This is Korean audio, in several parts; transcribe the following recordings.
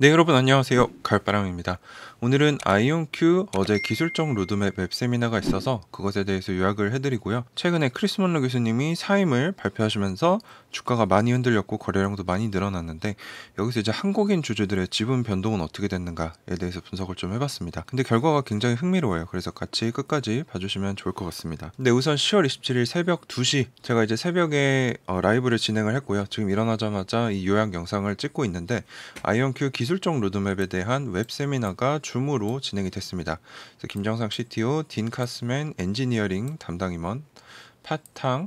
네 여러분 안녕하세요 갈바람입니다 오늘은 아이온 q 어제 기술적 로드맵 웹 세미나가 있어서 그것에 대해서 요약을 해드리고요 최근에 크리스먼로 교수님이 사임을 발표하시면서 주가가 많이 흔들렸고 거래량도 많이 늘어났는데 여기서 이제 한국인 주주들의 지분 변동은 어떻게 됐는가에 대해서 분석을 좀 해봤습니다 근데 결과가 굉장히 흥미로워요 그래서 같이 끝까지 봐주시면 좋을 것 같습니다 근데 우선 10월 27일 새벽 2시 제가 이제 새벽에 어, 라이브를 진행을 했고요 지금 일어나자마자 이 요약 영상을 찍고 있는데 아이온 q 기술 기술적 로드맵에 대한 웹 세미나가 줌으로 진행이 됐습니다. 김정상 CTO, 딘 카스맨 엔지니어링 담당 임원, 파탕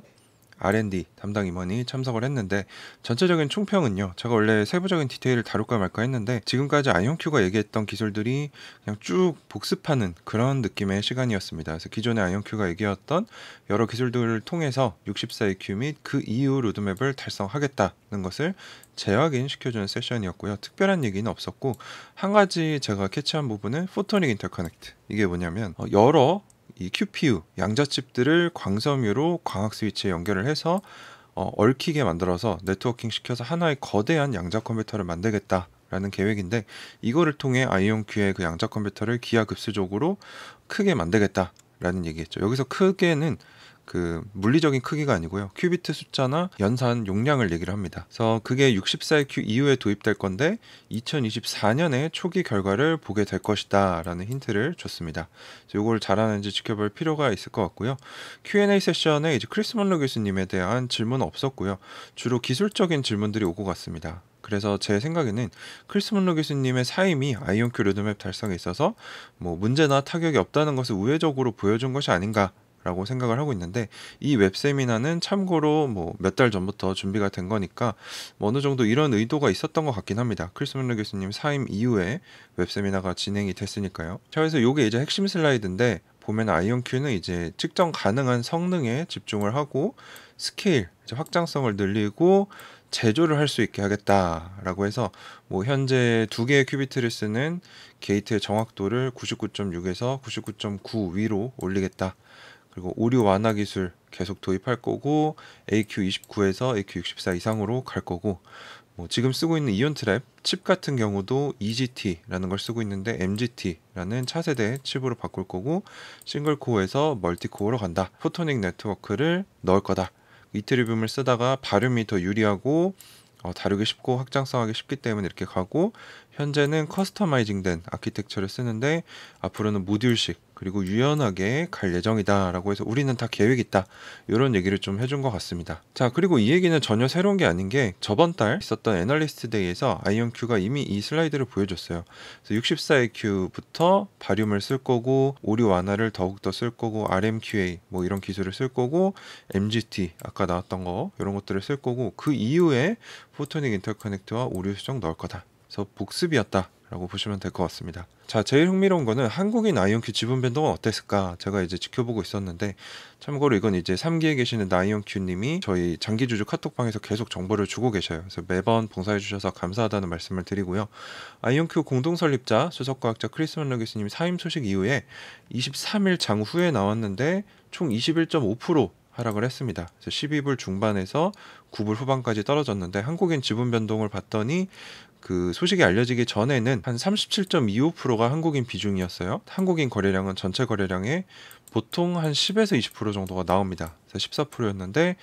R&D 담당 임원이 참석을 했는데 전체적인 총평은요. 제가 원래 세부적인 디테일을 다룰까 말까 했는데 지금까지 안영큐가 얘기했던 기술들이 그냥 쭉 복습하는 그런 느낌의 시간이었습니다. 그래서 기존에 안영큐가 얘기했던 여러 기술들을 통해서 64의 e q 및 그 이후 로드맵을 달성하겠다는 것을 재확인시켜주는 세션이었고요. 특별한 얘기는 없었고 한 가지 제가 캐치한 부분은 포토닉 인터커넥트 이게 뭐냐면 어, 여러 이 QPU 양자칩들을 광섬유로 광학 스위치에 연결을 해서 어, 얽히게 만들어서 네트워킹 시켜서 하나의 거대한 양자 컴퓨터를 만들겠다. 라는 계획인데 이거를 통해 아이온큐의 그 양자 컴퓨터를 기하급수적으로 크게 만들겠다라는 얘기했죠. 여기서 크게는 그 물리적인 크기가 아니고요. 큐비트 숫자나 연산 용량을 얘기를 합니다. 그래서 그게 6 4 q 이후에 도입될 건데 2024년에 초기 결과를 보게 될 것이다라는 힌트를 줬습니다. 이걸 잘하는지 지켜볼 필요가 있을 것 같고요. Q&A 세션에 이제 크리스 먼러 교수님에 대한 질문은 없었고요. 주로 기술적인 질문들이 오고 갔습니다. 그래서 제 생각에는 크리스 문로 교수님의 사임이 아이온큐 로드맵 달성에 있어서 뭐 문제나 타격이 없다는 것을 우회적으로 보여준 것이 아닌가 라고 생각을 하고 있는데 이 웹세미나는 참고로 뭐 몇 달 전부터 준비가 된 거니까 뭐 어느 정도 이런 의도가 있었던 것 같긴 합니다. 크리스마러 교수님 사임 이후에 웹세미나가 진행이 됐으니까요. 자 그래서 요게 이제 핵심 슬라이드인데 보면 아이온큐는 이제 측정 가능한 성능에 집중을 하고 스케일, 확장성을 늘리고 제조를 할 수 있게 하겠다라고 해서 뭐 현재 두 개의 큐비트를 쓰는 게이트의 정확도를 99.6에서 99.9 위로 올리겠다. 그리고 오류 완화 기술 계속 도입할 거고 AQ29에서 AQ64 이상으로 갈 거고 뭐 지금 쓰고 있는 이온트랩 칩 같은 경우도 EGT라는 걸 쓰고 있는데 MGT라는 차세대 칩으로 바꿀 거고 싱글코어에서 멀티코어로 간다. 포토닉 네트워크를 넣을 거다. 이트리뷴을 쓰다가 발음이 더 유리하고 어, 다루기 쉽고 확장성하기 쉽기 때문에 이렇게 가고 현재는 커스터마이징된 아키텍처를 쓰는데 앞으로는 모듈식 그리고 유연하게 갈 예정이다라고 해서 우리는 다 계획 있다 이런 얘기를 좀 해준 것 같습니다. 자 그리고 이 얘기는 전혀 새로운 게 아닌 게 저번 달 있었던 애널리스트 데이에서 아이언큐가 이미 이 슬라이드를 보여줬어요. 그래서 64IQ부터 바륨을쓸 거고 오류 완화를 더욱더 쓸 거고 RMQA 뭐 이런 기술을 쓸 거고 MGT 아까 나왔던 거 이런 것들을 쓸 거고 그 이후에 포토닉 인터커넥트와 오류 수정 넣을 거다. 그래서 복습이었다 라고 보시면 될 것 같습니다. 자, 제일 흥미로운 거는 한국인 아이온큐 지분 변동은 어땠을까? 제가 이제 지켜보고 있었는데 참고로 이건 이제 3기에 계시는 아이온큐님이 저희 장기주주 카톡방에서 계속 정보를 주고 계셔요. 그래서 매번 봉사해 주셔서 감사하다는 말씀을 드리고요. 아이온큐 공동 설립자 수석과학자 크리스만러 교수님 사임 소식 이후에 23일 장 후에 나왔는데 총21.5% 하락을 했습니다. 그래서 12불 중반에서 9불 후반까지 떨어졌는데 한국인 지분 변동을 봤더니 그 소식이 알려지기 전에는 한 37.25%가 한국인 비중이었어요. 한국인 거래량은 전체 거래량의 보통 한 10에서 20% 정도가 나옵니다. 그래서 14%였는데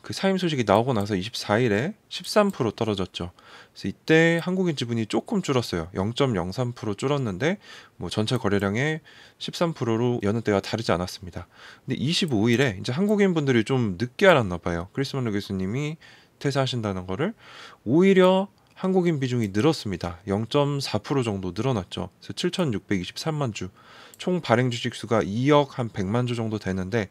그 사임 소식이 나오고 나서 24일에 13% 떨어졌죠. 그래서 이때 한국인 지분이 조금 줄었어요. 0.03% 줄었는데 뭐 전체 거래량의 13%로 여느 때와 다르지 않았습니다. 근데 25일에 이제 한국인 분들이 좀 늦게 알았나 봐요. 크리스마스 교수님이 퇴사하신다는 거를 오히려 한국인 비중이 늘었습니다. 0.4% 정도 늘어났죠. 그래서 7,623만 주. 총 발행 주식 수가 2억 한 100만 주 정도 되는데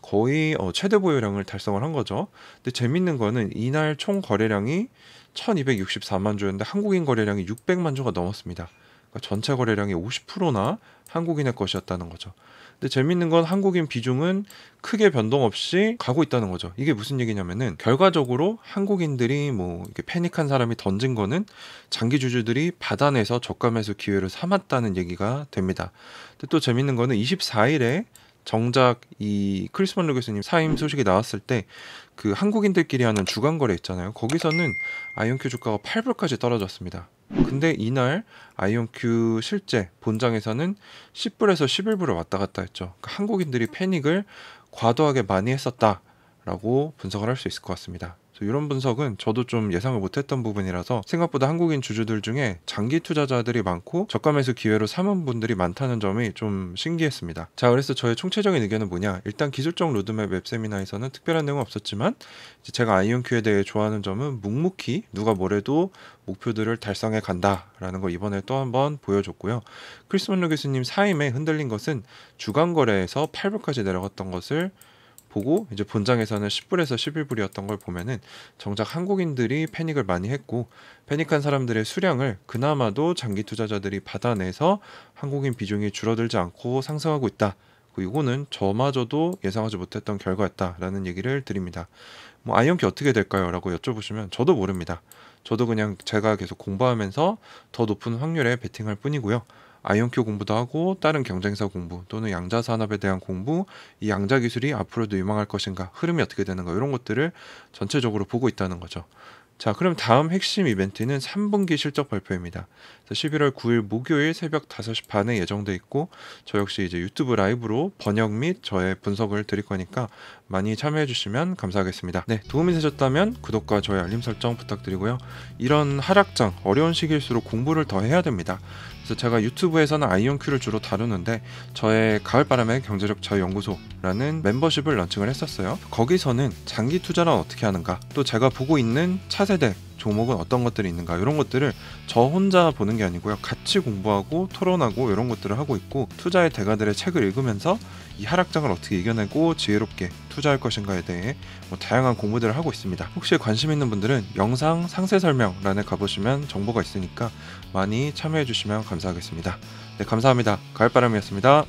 거의 어, 최대 보유량을 달성을 한 거죠. 근데 재밌는 거는 이날 총 거래량이 1,264만 주였는데 한국인 거래량이 600만 주가 넘었습니다. 그러니까 전체 거래량의 50%나 한국인의 것이었다는 거죠. 근데 재밌는 건 한국인 비중은 크게 변동 없이 가고 있다는 거죠. 이게 무슨 얘기냐면은 결과적으로 한국인들이 뭐 이렇게 패닉한 사람이 던진 거는 장기 주주들이 받아내서 저가 매수 기회를 삼았다는 얘기가 됩니다. 근데 또 재밌는 거는 24일에 정작 이 크리스만루 교수님 사임 소식이 나왔을 때 그 한국인들끼리 하는 주간 거래 있잖아요. 거기서는 아이언큐 주가가 8불까지 떨어졌습니다. 근데 이날 아이온큐 실제 본장에서는 10불에서 11불을 왔다 갔다 했죠. 그러니까 한국인들이 패닉을 과도하게 많이 했었다라고 분석을 할 수 있을 것 같습니다. 이런 분석은 저도 좀 예상을 못했던 부분이라서 생각보다 한국인 주주들 중에 장기 투자자들이 많고 저가 매수 기회로 삼은 분들이 많다는 점이 좀 신기했습니다. 자, 그래서 저의 총체적인 의견은 뭐냐? 일단 기술적 로드맵 웹 세미나에서는 특별한 내용은 없었지만 제가 아이온큐에 대해 좋아하는 점은 묵묵히 누가 뭐래도 목표들을 달성해 간다라는 걸 이번에 또 한 번 보여줬고요. 크리스 먼로 교수님 사임에 흔들린 것은 주간 거래에서 8불까지 내려갔던 것을 보고 이제 본장에서는 10불에서 11불이었던 걸 보면은 정작 한국인들이 패닉을 많이 했고 패닉한 사람들의 수량을 그나마도 장기 투자자들이 받아내서 한국인 비중이 줄어들지 않고 상승하고 있다. 그 이거는 저마저도 예상하지 못했던 결과였다라는 얘기를 드립니다. 뭐 아이언키 어떻게 될까요? 라고 여쭤보시면 저도 모릅니다. 저도 그냥 제가 계속 공부하면서 더 높은 확률에 베팅할 뿐이고요. 아이온큐 공부도 하고 다른 경쟁사 공부 또는 양자 산업에 대한 공부, 이 양자 기술이 앞으로도 유망할 것인가, 흐름이 어떻게 되는가 이런 것들을 전체적으로 보고 있다는 거죠. 자, 그럼 다음 핵심 이벤트는 3분기 실적 발표입니다. 11월 9일 목요일 새벽 5시 반에 예정돼 있고 저 역시 이제 유튜브 라이브로 번역 및 저의 분석을 드릴 거니까 많이 참여해 주시면 감사하겠습니다. 네, 도움이 되셨다면 구독과 좋아요 알림 설정 부탁드리고요. 이런 하락장 어려운 시기일수록 공부를 더 해야 됩니다. 그래서 제가 유튜브에서는 아이온큐를 주로 다루는데 저의 가을바람의 경제력 자유연구소라는 멤버십을 런칭을 했었어요. 거기서는 장기 투자란 어떻게 하는가 또 제가 보고 있는 차세대 교목은 어떤 것들이 있는가 이런 것들을 저 혼자 보는 게 아니고요. 같이 공부하고 토론하고 이런 것들을 하고 있고 투자의 대가들의 책을 읽으면서 이 하락장을 어떻게 이겨내고 지혜롭게 투자할 것인가에 대해 뭐 다양한 공부들을 하고 있습니다. 혹시 관심 있는 분들은 영상 상세 설명란에 가보시면 정보가 있으니까 많이 참여해 주시면 감사하겠습니다. 네, 감사합니다. 가을바람이었습니다.